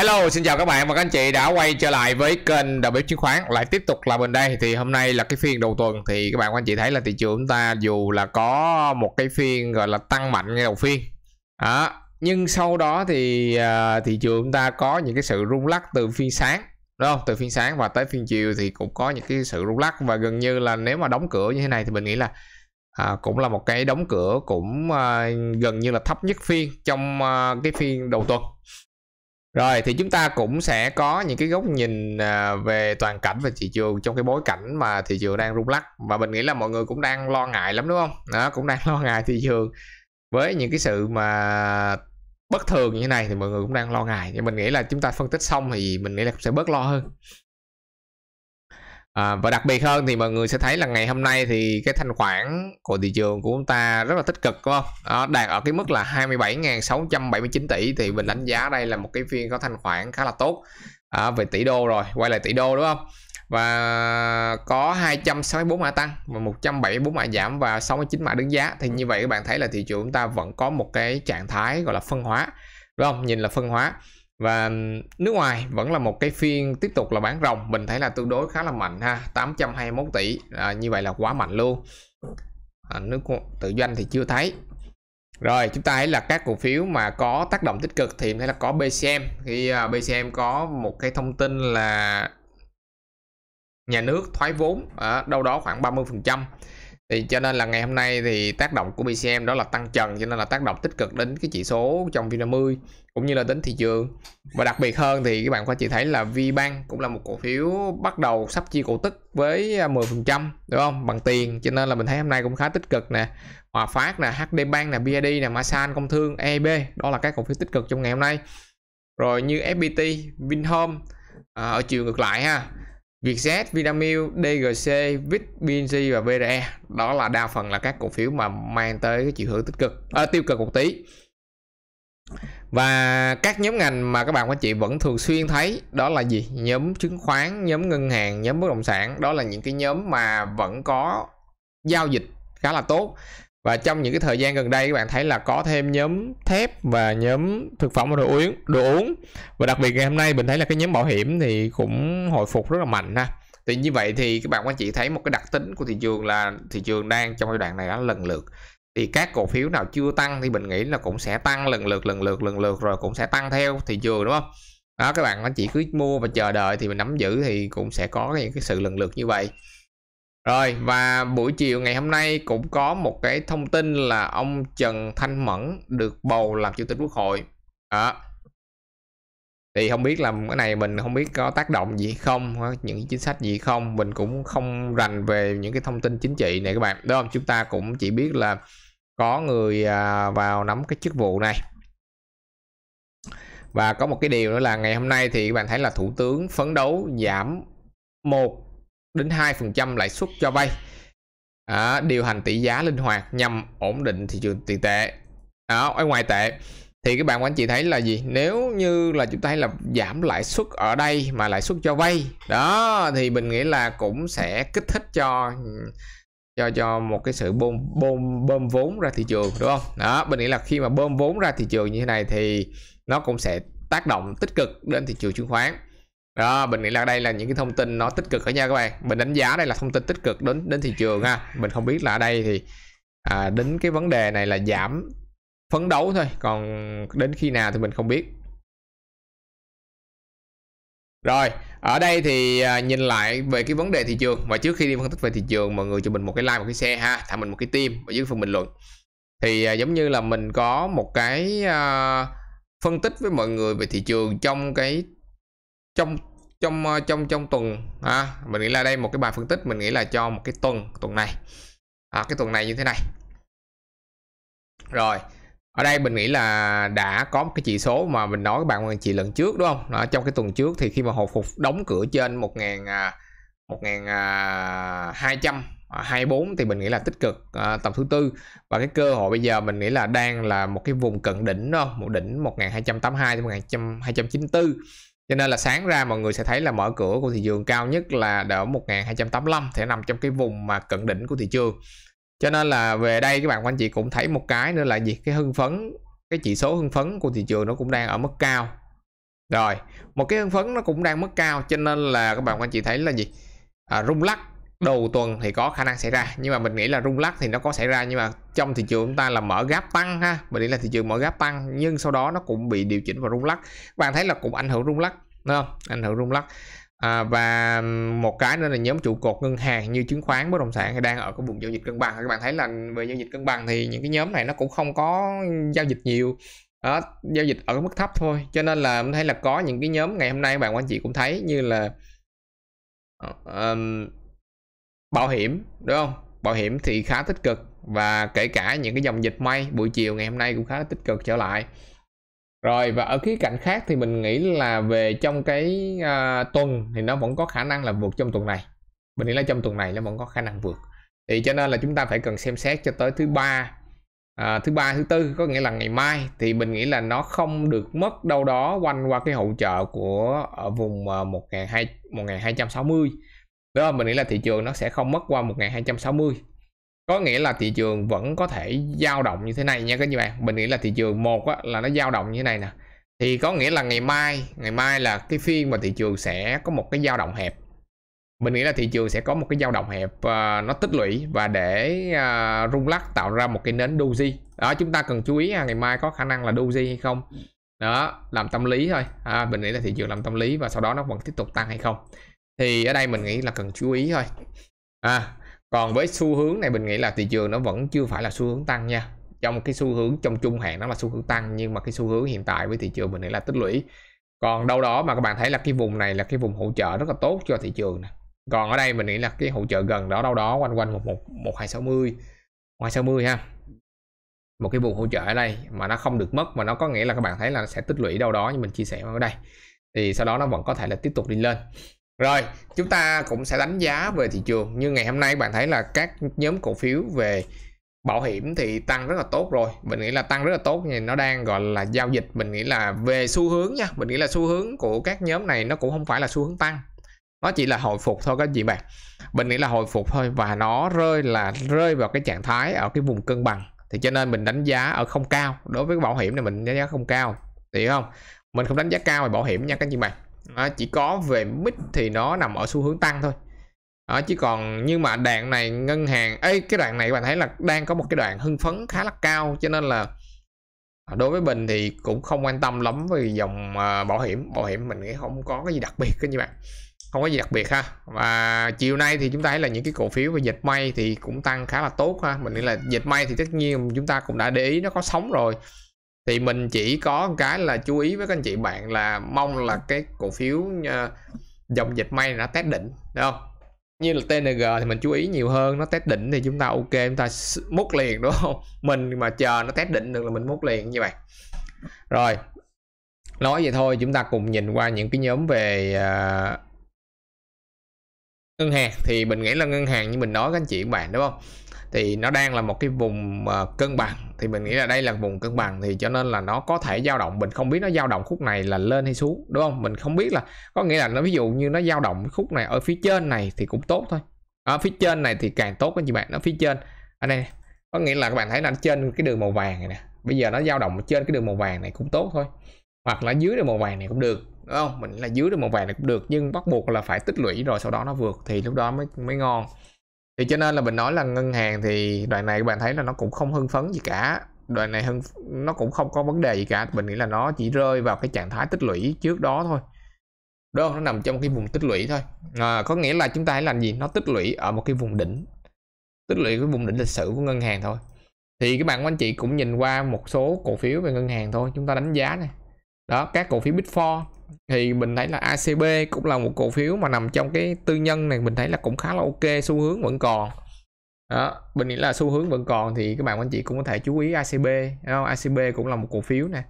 Hello, xin chào các bạn và các anh chị đã quay trở lại với kênh đầu bếp chứng khoán lại tiếp tục là bên đây thì hôm nay là cái phiên đầu tuần thì các bạn các anh chị thấy là thị trường chúng ta dù là có một cái phiên gọi là tăng mạnh ngay đầu phiên đó. nhưng sau đó thì uh, thị trường chúng ta có những cái sự rung lắc từ phiên sáng đúng không từ phiên sáng và tới phiên chiều thì cũng có những cái sự rung lắc và gần như là nếu mà đóng cửa như thế này thì mình nghĩ là à, cũng là một cái đóng cửa cũng à, gần như là thấp nhất phiên trong à, cái phiên đầu tuần rồi thì chúng ta cũng sẽ có những cái góc nhìn à, về toàn cảnh về thị trường trong cái bối cảnh mà thị trường đang rung lắc và mình nghĩ là mọi người cũng đang lo ngại lắm đúng không? Đó, cũng đang lo ngại thị trường với những cái sự mà bất thường như thế này thì mọi người cũng đang lo ngại nhưng mình nghĩ là chúng ta phân tích xong thì mình nghĩ là sẽ bớt lo hơn À, và đặc biệt hơn thì mọi người sẽ thấy là ngày hôm nay thì cái thanh khoản của thị trường của chúng ta rất là tích cực đúng không? À, đạt ở cái mức là 27.679 tỷ thì mình đánh giá đây là một cái phiên có thanh khoản khá là tốt à, về tỷ đô rồi quay lại tỷ đô đúng không? và có 264 mã tăng và 174 mã giảm và 69 mã đứng giá thì như vậy các bạn thấy là thị trường chúng ta vẫn có một cái trạng thái gọi là phân hóa đúng không nhìn là phân hóa và nước ngoài vẫn là một cái phiên tiếp tục là bán rồng mình thấy là tương đối khá là mạnh ha 821 tỷ à, như vậy là quá mạnh luôn à, nước tự doanh thì chưa thấy rồi chúng ta thấy là các cổ phiếu mà có tác động tích cực thì thấy là có BCM khi uh, à, BCM có một cái thông tin là nhà nước thoái vốn ở à, đâu đó khoảng 30 phần trăm thì cho nên là ngày hôm nay thì tác động của BCM đó là tăng trần cho nên là tác động tích cực đến cái chỉ số trong VN50 cũng như là đến thị trường và đặc biệt hơn thì các bạn có chị thấy là VBank cũng là một cổ phiếu bắt đầu sắp chia cổ tức với 10% à, đúng không bằng tiền cho nên là mình thấy hôm nay cũng khá tích cực nè Hòa Phát nè HD Bank nè BID nè Masan Công Thương EB đó là các cổ phiếu tích cực trong ngày hôm nay rồi như FPT Vinhome à, ở chiều ngược lại ha Vietjet, Vinamilk, DGC, VinG và VRE đó là đa phần là các cổ phiếu mà mang tới cái chiều hướng tích cực à, tiêu cực một tí và các nhóm ngành mà các bạn các chị vẫn thường xuyên thấy đó là gì nhóm chứng khoán nhóm ngân hàng nhóm bất động sản đó là những cái nhóm mà vẫn có giao dịch khá là tốt và trong những cái thời gian gần đây các bạn thấy là có thêm nhóm thép và nhóm thực phẩm và đồ uống đồ uống và đặc biệt ngày hôm nay mình thấy là cái nhóm bảo hiểm thì cũng hồi phục rất là mạnh ha thì như vậy thì các bạn anh chị thấy một cái đặc tính của thị trường là thị trường đang trong giai đoạn này đã lần lượt thì các cổ phiếu nào chưa tăng thì mình nghĩ là cũng sẽ tăng lần lượt lần lượt lần lượt rồi cũng sẽ tăng theo thị trường đúng không đó các bạn anh chị cứ mua và chờ đợi thì mình nắm giữ thì cũng sẽ có những cái sự lần lượt như vậy rồi và buổi chiều ngày hôm nay cũng có một cái thông tin là ông Trần Thanh Mẫn được bầu làm chủ tịch Quốc hội. Đó. Thì không biết làm cái này mình không biết có tác động gì không, những chính sách gì không, mình cũng không rành về những cái thông tin chính trị này các bạn. Đúng không? Chúng ta cũng chỉ biết là có người à, vào nắm cái chức vụ này. Và có một cái điều nữa là ngày hôm nay thì các bạn thấy là thủ tướng phấn đấu giảm một đến 2% lãi suất cho vay à, điều hành tỷ giá linh hoạt nhằm ổn định thị trường tiền tệ đó, ở ngoài tệ thì các bạn quan chị thấy là gì nếu như là chúng ta thấy là giảm lãi suất ở đây mà lãi suất cho vay đó thì mình nghĩ là cũng sẽ kích thích cho cho cho một cái sự bơm bơm bơm vốn ra thị trường đúng không đó mình nghĩ là khi mà bơm vốn ra thị trường như thế này thì nó cũng sẽ tác động tích cực đến thị trường chứng khoán đó mình nghĩ là đây là những cái thông tin nó tích cực đó nha các bạn mình đánh giá đây là thông tin tích cực đến đến thị trường ha mình không biết là ở đây thì à, đến cái vấn đề này là giảm phấn đấu thôi còn đến khi nào thì mình không biết rồi ở đây thì à, nhìn lại về cái vấn đề thị trường và trước khi đi phân tích về thị trường mọi người cho mình một cái like một cái xe ha thả mình một cái tim ở dưới phần bình luận thì à, giống như là mình có một cái à, phân tích với mọi người về thị trường trong cái trong trong ờ, trong trong tuần à, mình nghĩ là đây một cái bài phân tích mình nghĩ là cho một cái tuần tuần này à, cái tuần này như thế này rồi ở đây mình nghĩ là đã có một cái chỉ số mà mình nói các bạn các chị lần trước đúng không đó, trong cái tuần trước thì khi mà hồi phục đóng cửa trên 1 ngàn 1200 à, 24 à, à, thì mình nghĩ là tích cực à, tầm thứ tư và cái cơ hội bây giờ mình nghĩ là đang là một cái vùng cận đỉnh đúng không một đỉnh 1282 đến 1294 cho nên là sáng ra mọi người sẽ thấy là mở cửa của thị trường cao nhất là đỡ 1285 thể nằm trong cái vùng mà cận đỉnh của thị trường cho nên là về đây các bạn anh chị cũng thấy một cái nữa là gì cái hưng phấn cái chỉ số hưng phấn của thị trường nó cũng đang ở mức cao rồi một cái hưng phấn nó cũng đang mức cao cho nên là các bạn anh chị thấy là gì à, rung lắc đầu tuần thì có khả năng xảy ra nhưng mà mình nghĩ là rung lắc thì nó có xảy ra nhưng mà trong thị trường chúng ta là mở gáp tăng ha mình nghĩ là thị trường mở gáp tăng nhưng sau đó nó cũng bị điều chỉnh và rung lắc bạn thấy là cũng ảnh hưởng rung lắc đúng không ảnh hưởng rung lắc à, và một cái nữa là nhóm trụ cột ngân hàng như chứng khoán bất động sản thì đang ở cái vùng giao dịch cân bằng các bạn thấy là về giao dịch cân bằng thì những cái nhóm này nó cũng không có giao dịch nhiều đó, giao dịch ở mức thấp thôi cho nên là mình thấy là có những cái nhóm ngày hôm nay bạn quan chị cũng thấy như là um, bảo hiểm đúng không bảo hiểm thì khá tích cực và kể cả những cái dòng dịch may buổi chiều ngày hôm nay cũng khá tích cực trở lại rồi và ở khía cạnh khác thì mình nghĩ là về trong cái uh, tuần thì nó vẫn có khả năng là vượt trong tuần này mình nghĩ là trong tuần này nó vẫn có khả năng vượt thì cho nên là chúng ta phải cần xem xét cho tới thứ ba à, thứ ba thứ tư có nghĩa là ngày mai thì mình nghĩ là nó không được mất đâu đó quanh qua cái hỗ trợ của ở vùng à, một hai một hai trăm sáu mươi đó mình nghĩ là thị trường nó sẽ không mất qua 1260 có nghĩa là thị trường vẫn có thể dao động như thế này nha các anh bạn mình nghĩ là thị trường một á, là nó dao động như thế này nè thì có nghĩa là ngày mai ngày mai là cái phiên mà thị trường sẽ có một cái dao động hẹp mình nghĩ là thị trường sẽ có một cái dao động hẹp uh, nó tích lũy và để uh, rung lắc tạo ra một cái nến doji đó chúng ta cần chú ý ngày mai có khả năng là doji hay không đó làm tâm lý thôi à, mình nghĩ là thị trường làm tâm lý và sau đó nó vẫn tiếp tục tăng hay không thì ở đây mình nghĩ là cần chú ý thôi à còn với xu hướng này mình nghĩ là thị trường nó vẫn chưa phải là xu hướng tăng nha trong cái xu hướng trong trung hạn nó là xu hướng tăng nhưng mà cái xu hướng hiện tại với thị trường mình nghĩ là tích lũy còn đâu đó mà các bạn thấy là cái vùng này là cái vùng hỗ trợ rất là tốt cho thị trường này. còn ở đây mình nghĩ là cái hỗ trợ gần đó đâu đó quanh quanh một một một hai sáu mươi hai sáu mươi ha một cái vùng hỗ trợ ở đây mà nó không được mất mà nó có nghĩa là các bạn thấy là nó sẽ tích lũy đâu đó như mình chia sẻ ở đây thì sau đó nó vẫn có thể là tiếp tục đi lên rồi, chúng ta cũng sẽ đánh giá về thị trường. Như ngày hôm nay bạn thấy là các nhóm cổ phiếu về bảo hiểm thì tăng rất là tốt rồi. Mình nghĩ là tăng rất là tốt nhưng nó đang gọi là giao dịch. Mình nghĩ là về xu hướng nha. Mình nghĩ là xu hướng của các nhóm này nó cũng không phải là xu hướng tăng. Nó chỉ là hồi phục thôi các chị bạn. Mình nghĩ là hồi phục thôi và nó rơi là rơi vào cái trạng thái ở cái vùng cân bằng. Thì cho nên mình đánh giá ở không cao. Đối với bảo hiểm này mình đánh giá không cao. Hiểu không? Mình không đánh giá cao về bảo hiểm nha các chị bạn à, chỉ có về mix thì nó nằm ở xu hướng tăng thôi à, chứ còn nhưng mà đoạn này ngân hàng ấy cái đoạn này các bạn thấy là đang có một cái đoạn hưng phấn khá là cao cho nên là à, đối với mình thì cũng không quan tâm lắm về dòng à, bảo hiểm bảo hiểm mình nghĩ không có cái gì đặc biệt các như bạn không có gì đặc biệt ha và chiều nay thì chúng ta thấy là những cái cổ phiếu về dệt may thì cũng tăng khá là tốt ha mình nghĩ là dệt may thì tất nhiên chúng ta cũng đã để ý nó có sóng rồi thì mình chỉ có cái là chú ý với các anh chị bạn là mong là cái cổ phiếu ờ, dòng dịch may nó test đỉnh đúng không như là TNG thì mình chú ý nhiều hơn nó test đỉnh thì chúng ta ok chúng ta múc liền đúng không mình mà chờ nó test đỉnh được là mình múc liền như vậy rồi nói vậy thôi chúng ta cùng nhìn qua những cái nhóm về uh, ngân hàng thì mình nghĩ là ngân hàng như mình nói các anh chị bạn đúng không thì nó đang là một cái vùng ờ, cân bằng thì mình nghĩ là đây là vùng cân bằng thì cho nên là nó có thể dao động mình không biết nó dao động khúc này là lên hay xuống đúng không mình không biết là có nghĩa là nó ví dụ như nó dao động khúc này ở phía trên này thì cũng tốt thôi ở phía trên này thì càng tốt anh chị bạn nó phía trên ở đây có nghĩa là các bạn thấy là trên cái đường màu vàng này nè bây giờ nó dao động trên cái đường màu vàng này cũng tốt thôi hoặc là dưới đường màu vàng này cũng được đúng không mình là dưới đường màu vàng này cũng được nhưng bắt buộc là phải tích lũy rồi sau đó nó vượt thì lúc đó mới mới ngon thì cho nên là mình nói là ngân hàng thì đoạn này các bạn thấy là nó cũng không hưng phấn gì cả đoạn này hưng nó cũng không có vấn đề gì cả mình nghĩ là nó chỉ rơi vào cái trạng thái tích lũy trước đó thôi đúng không nó nằm trong cái vùng tích lũy thôi à, có nghĩa là chúng ta hãy làm gì nó tích lũy ở một cái vùng đỉnh tích lũy cái vùng đỉnh lịch sử của ngân hàng thôi thì các bạn của anh chị cũng nhìn qua một số cổ phiếu về ngân hàng thôi chúng ta đánh giá này đó các cổ phiếu Big Four thì mình thấy là ACB cũng là một cổ phiếu mà nằm trong cái tư nhân này mình thấy là cũng khá là ok xu hướng vẫn còn đó mình nghĩ là xu hướng vẫn còn thì các bạn anh chị cũng có thể chú ý ACB không? ACB cũng là một cổ phiếu nè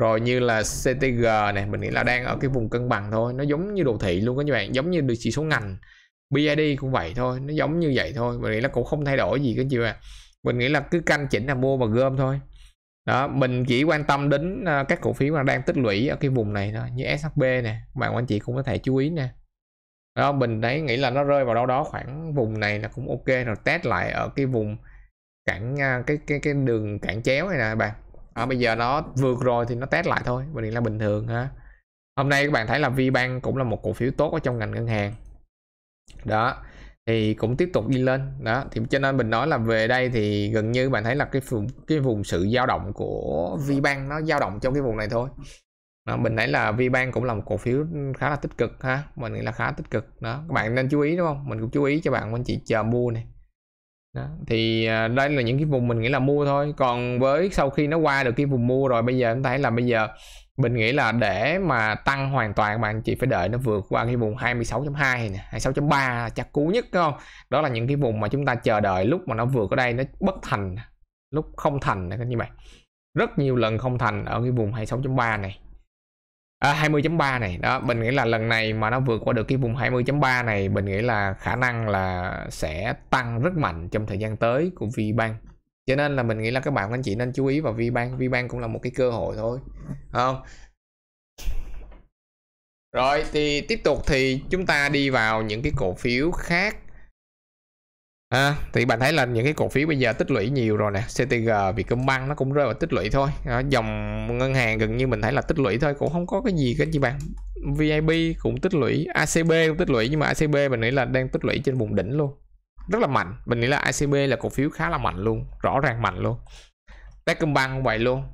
rồi như là CTG này mình nghĩ là đang ở cái vùng cân bằng thôi nó giống như đồ thị luôn các bạn giống như được chỉ số ngành BID cũng vậy thôi nó giống như vậy thôi mình nghĩ là cũng không thay đổi gì các chị mà mình nghĩ là cứ canh chỉnh là mua và gom thôi đó mình chỉ quan tâm đến à, các cổ phiếu mà đang tích lũy ở cái vùng này thôi như SHB nè bạn anh chị cũng có thể chú ý nè đó mình đấy nghĩ là nó rơi vào đâu đó khoảng vùng này là cũng ok rồi test lại ở cái vùng cản à, cái cái cái đường cản chéo này nè bạn à, bây giờ nó vượt rồi thì nó test lại thôi và nghĩ là bình thường ha hôm nay các bạn thấy là VBank cũng là một cổ phiếu tốt ở trong ngành ngân hàng đó thì cũng tiếp tục đi lên đó thì cho nên mình nói là về đây thì gần như bạn thấy là cái vùng cái vùng sự dao động của VBank nó dao động trong cái vùng này thôi đó, mình thấy là VBank cũng là một cổ phiếu khá là tích cực ha mình nghĩ là khá tích cực đó các bạn nên chú ý đúng không mình cũng chú ý cho bạn anh chị chờ mua này đó. thì à, đây là những cái vùng mình nghĩ là mua thôi còn với sau khi nó qua được cái vùng mua rồi bây giờ chúng ta thấy là bây giờ mình nghĩ là để mà tăng hoàn toàn mà anh chị phải đợi nó vượt qua cái vùng 26.2 nè 26.3 chắc cú nhất đúng không đó là những cái vùng mà chúng ta chờ đợi lúc mà nó vượt ở đây nó bất thành lúc không thành như vậy rất nhiều lần không thành ở cái vùng 26.3 này à, 20.3 này đó mình nghĩ là lần này mà nó vượt qua được cái vùng 20.3 này mình nghĩ là khả năng là sẽ tăng rất mạnh trong thời gian tới của VBank cho nên là mình nghĩ là các bạn anh chị nên chú ý vào VBank VBank cũng là một cái cơ hội thôi không rồi thì tiếp tục thì chúng ta đi vào những cái cổ phiếu khác À, thì bạn thấy là những cái cổ phiếu bây giờ tích lũy nhiều rồi nè CTG Vietcombank nó cũng rơi vào tích lũy thôi à, dòng ngân hàng gần như mình thấy là tích lũy thôi cũng không có cái gì các chị bạn VIP cũng tích lũy ACB cũng tích lũy nhưng mà ACB mình nghĩ là đang tích lũy trên vùng đỉnh luôn rất là mạnh mình nghĩ là ICB là cổ phiếu khá là mạnh luôn rõ ràng mạnh luôn Techcombank cũng vậy luôn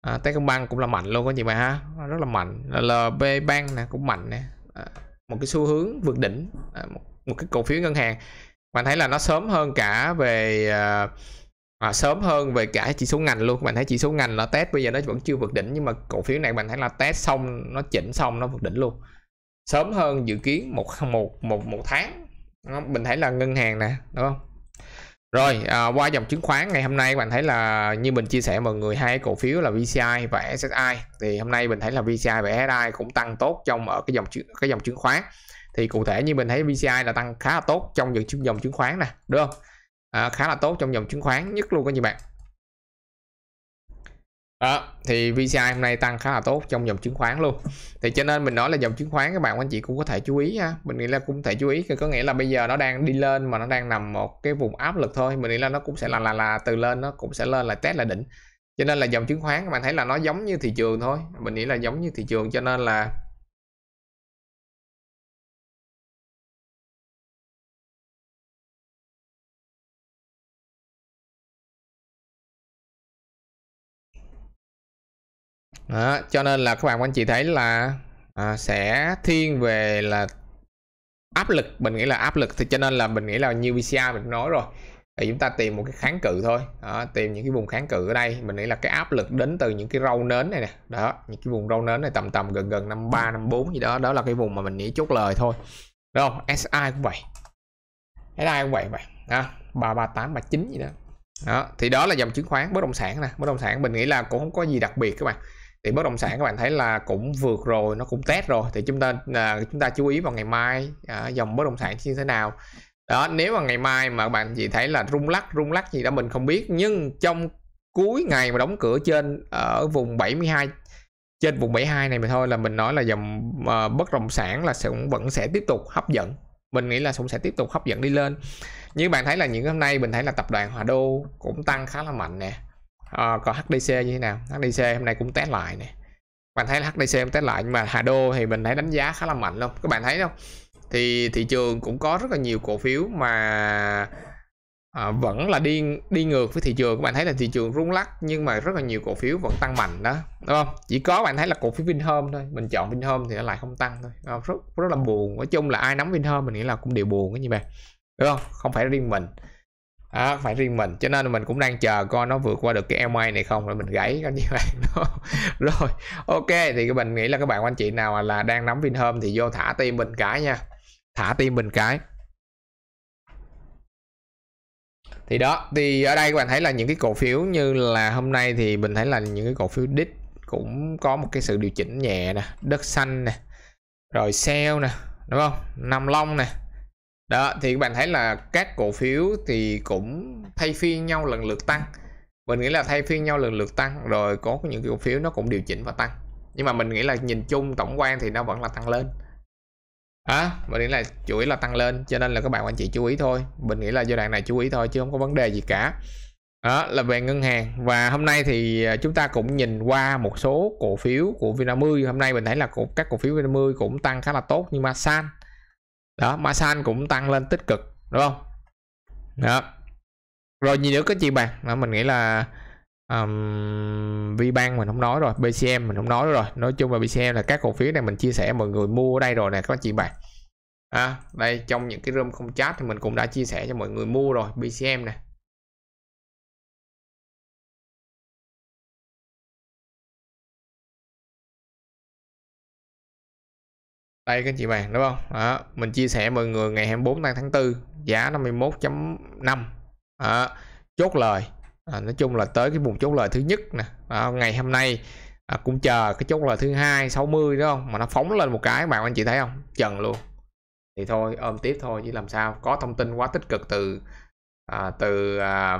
à, Techcombank cũng là mạnh luôn có gì mà ha rất là mạnh LB Bank nè cũng mạnh nè à, một cái xu hướng vượt đỉnh à, một, một cái cổ phiếu ngân hàng bạn thấy là nó sớm hơn cả về à, à sớm hơn về cả chỉ số ngành luôn bạn thấy chỉ số ngành nó test bây giờ nó vẫn chưa vượt đỉnh nhưng mà cổ phiếu này bạn thấy là test xong nó chỉnh xong nó vượt đỉnh luôn sớm hơn dự kiến một một một, một tháng đó, mình thấy là ngân hàng nè đúng không rồi à, qua dòng chứng khoán ngày hôm nay bạn thấy là như mình chia sẻ mọi người hai cổ phiếu là VCI và SSI thì hôm nay mình thấy là VCI và SSI cũng tăng tốt trong ở cái dòng cái dòng chứng khoán thì cụ thể như mình thấy VCI là tăng khá là tốt trong những dòng chứng khoán nè đúng không à, khá là tốt trong dòng chứng khoán nhất luôn các bạn đó thì VCI hôm nay tăng khá là tốt trong dòng chứng khoán luôn thì cho nên mình nói là dòng chứng khoán các bạn anh chị cũng có thể chú ý ha mình nghĩ là cũng thể chú ý có nghĩa là bây giờ nó đang đi lên mà nó đang nằm một cái vùng áp lực thôi mình nghĩ là nó cũng sẽ là là là từ lên nó cũng sẽ lên là test là đỉnh cho nên là dòng chứng khoán các bạn thấy là nó giống như thị trường thôi mình nghĩ là giống như thị trường cho nên là đó cho nên là các bạn anh chị thấy là à, sẽ thiên về là áp lực mình nghĩ là áp lực thì cho nên là mình nghĩ là như VCA mình nói rồi thì chúng ta tìm một cái kháng cự thôi đó, tìm những cái vùng kháng cự ở đây mình nghĩ là cái áp lực đến từ những cái râu nến này nè đó những cái vùng râu nến này tầm tầm gần gần năm ba năm bốn gì đó đó là cái vùng mà mình nghĩ chốt lời thôi đúng không SI cũng vậy SI cũng vậy vậy ba ba tám ba chín gì đó đó thì đó là dòng chứng khoán bất động sản nè bất động sản mình nghĩ là cũng không có gì đặc biệt các bạn thì bất động sản các bạn thấy là cũng vượt rồi nó cũng test rồi thì chúng ta à, chúng ta chú ý vào ngày mai à, dòng bất động sản như thế nào đó nếu mà ngày mai mà bạn chỉ thấy là rung lắc rung lắc gì đó mình không biết nhưng trong cuối ngày mà đóng cửa trên ở vùng 72 trên vùng 72 này mà thôi là mình nói là dòng uh, bất động sản là sẽ cũng vẫn sẽ tiếp tục hấp dẫn mình nghĩ là cũng sẽ tiếp tục hấp dẫn đi lên như bạn thấy là những hôm nay mình thấy là tập đoàn Hòa Đô cũng tăng khá là mạnh nè à, còn HDC như thế nào HDC hôm nay cũng test lại này bạn thấy là HDC cũng test lại nhưng mà Hà Đô thì mình thấy đánh giá khá là mạnh luôn các bạn thấy không thì thị trường cũng có rất là nhiều cổ phiếu mà à, vẫn là đi đi ngược với thị trường các bạn thấy là thị trường rung lắc nhưng mà rất là nhiều cổ phiếu vẫn tăng mạnh đó đúng không chỉ có bạn thấy là cổ phiếu Vinhome thôi mình chọn Vinhome thì nó lại không tăng thôi à, rất rất là buồn nói chung là ai nắm Vinhome mình nghĩ là cũng đều buồn cái gì vậy đúng không không phải riêng mình à, phải riêng mình cho nên mình cũng đang chờ coi nó vượt qua được cái EMA này không rồi mình gãy coi như vậy rồi ok thì cái mình nghĩ là các bạn anh chị nào là đang nắm Vinhome thì vô thả tim mình cái nha thả tim mình cái thì đó thì ở đây các bạn thấy là những cái cổ phiếu như là hôm nay thì mình thấy là những cái cổ phiếu đít cũng có một cái sự điều chỉnh nhẹ nè đất xanh nè rồi sale nè đúng không nam long nè đó thì các bạn thấy là các cổ phiếu thì cũng thay phiên nhau lần lượt tăng mình nghĩ là thay phiên nhau lần lượt tăng rồi có những cổ phiếu nó cũng điều chỉnh và tăng nhưng mà mình nghĩ là nhìn chung tổng quan thì nó vẫn là tăng lên à, mình nghĩ là chuỗi là tăng lên cho nên là các bạn anh chị chú ý thôi mình nghĩ là giai đoạn này chú ý thôi chứ không có vấn đề gì cả đó là về ngân hàng và hôm nay thì à, chúng ta cũng nhìn qua một số cổ phiếu của Vinamilk hôm nay mình thấy là các cổ phiếu Vinamilk cũng tăng khá là tốt nhưng mà San đó masan cũng tăng lên tích cực đúng không đó rồi gì nữa có chị bạn đó, mình nghĩ là um, VBank mình không nói rồi BCM mình không nói rồi nói chung là BCM là các cổ phiếu này mình chia sẻ mọi người mua ở đây rồi nè các chị bạn à, đây trong những cái room không chat thì mình cũng đã chia sẻ cho mọi người mua rồi BCM này đây các anh chị bạn đúng không đó, mình chia sẻ mọi người ngày 24 tháng 4 giá 51.5 chốt lời à, nói chung là tới cái vùng chốt lời thứ nhất nè đó, ngày hôm nay à, cũng chờ cái chốt lời thứ hai 60 đúng không mà nó phóng lên một cái bạn anh chị thấy không trần luôn thì thôi ôm tiếp thôi chứ làm sao có thông tin quá tích cực từ à, từ à,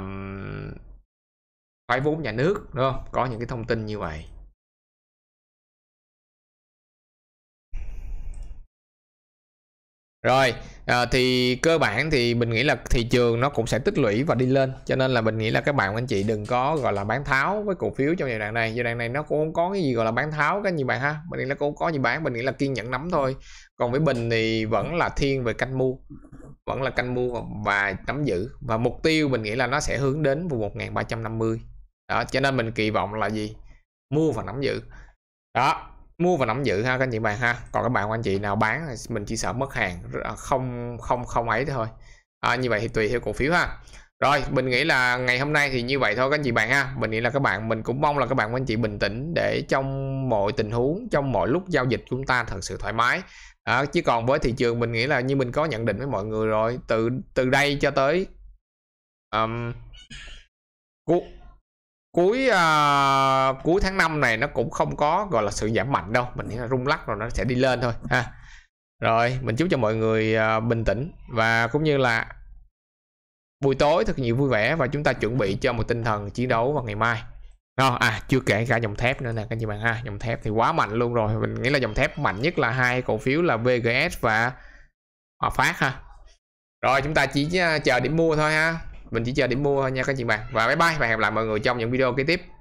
phái vốn nhà nước đúng không có những cái thông tin như vậy rồi à, thì cơ bản thì mình nghĩ là thị trường nó cũng sẽ tích lũy và đi lên cho nên là mình nghĩ là các bạn anh chị đừng có gọi là bán tháo với cổ phiếu trong giai đoạn này giai đoạn này nó cũng không có cái gì gọi là bán tháo cái gì bạn ha mình nghĩ là cũng có gì bán mình nghĩ là kiên nhẫn nắm thôi còn với bình thì vẫn là thiên về canh mua vẫn là canh mua và nắm giữ và mục tiêu mình nghĩ là nó sẽ hướng đến vùng 1350 đó cho nên mình kỳ vọng là gì mua và nắm giữ đó mua và nắm giữ ha các anh chị bạn ha còn các bạn anh chị nào bán thì mình chỉ sợ mất hàng à, không không không ấy thôi à, như vậy thì tùy theo cổ phiếu ha rồi mình nghĩ là ngày hôm nay thì như vậy thôi các anh chị bạn ha mình nghĩ là các bạn mình cũng mong là các bạn anh chị bình tĩnh để trong mọi tình huống trong mọi lúc giao dịch chúng ta thật sự thoải mái à, chứ còn với thị trường mình nghĩ là như mình có nhận định với mọi người rồi từ từ đây cho tới um, cuối uh, cuối tháng 5 này nó cũng không có gọi là sự giảm mạnh đâu mình nghĩ là rung lắc rồi nó sẽ đi lên thôi ha rồi mình chúc cho mọi người uh, bình tĩnh và cũng như là buổi tối thật nhiều vui vẻ và chúng ta chuẩn bị cho một tinh thần chiến đấu vào ngày mai đó, à chưa kể cả dòng thép nữa nè các chị bạn ha dòng thép thì quá mạnh luôn rồi mình nghĩ là dòng thép mạnh nhất là hai cổ phiếu là VGS và Hòa Phát ha rồi chúng ta chỉ à, chờ điểm mua thôi ha mình chỉ chờ điểm mua thôi nha các chị bạn và bye bye và hẹn gặp lại mọi người trong những video kế tiếp